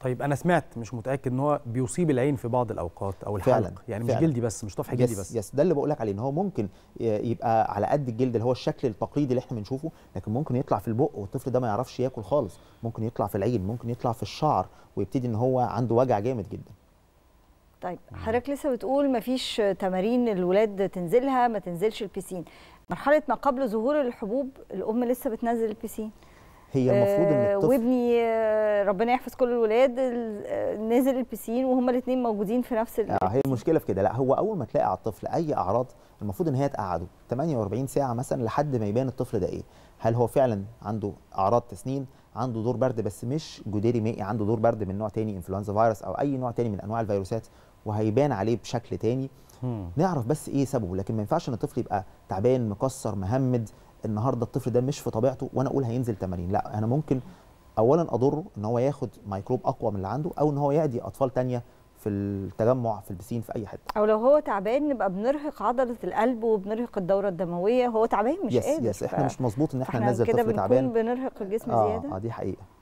طيب انا سمعت مش متاكد ان هو بيصيب العين في بعض الاوقات او الحلق فعلا يعني مش جلدي بس مش طفح جلدي بس يس ده اللي بقول لك عليه ان هو ممكن يبقى على قد الجلد اللي هو الشكل التقليدي اللي احنا بنشوفه لكن ممكن يطلع في البق والطفل ده ما يعرفش ياكل خالص ممكن يطلع في العين ممكن يطلع في الشعر ويبتدي ان هو عنده وجع جامد جدا طيب حضرتك لسه بتقول ما فيش تمارين الولاد تنزلها ما تنزلش البيسين مرحله ما قبل ظهور الحبوب الام لسه بتنزل البيسين هي المفروض ان آه، الطفل وابني آه، ربنا يحفظ كل الولاد آه، نازل البسين وهما الاثنين موجودين في نفس ال... آه هي المشكله في كده لا هو اول ما تلاقي على الطفل اي اعراض المفروض ان هي تقعده 48 ساعه مثلا لحد ما يبان الطفل ده ايه هل هو فعلا عنده اعراض تسنين عنده دور برد بس مش جديري مائي عنده دور برد من نوع تاني انفلونزا فيروس او اي نوع تاني من انواع الفيروسات وهيبان عليه بشكل تاني نعرف بس ايه سببه لكن ما ينفعش ان الطفل يبقى تعبان مكسر مهمد النهارده الطفل ده مش في طبيعته وانا اقول هينزل 80 لا انا ممكن اولا اضره ان هو ياخد ميكروب اقوى من اللي عنده او ان هو يعدي اطفال ثانيه في التجمع في البسين في اي حته او لو هو تعبان نبقى بنرهق عضله القلب وبنرهق الدوره الدمويه هو تعبان مش قادر يس يس احنا مش مظبوط ان احنا ننزل طفل تعبان كده بنكون بنرهق الجسم آه زياده اه دي حقيقه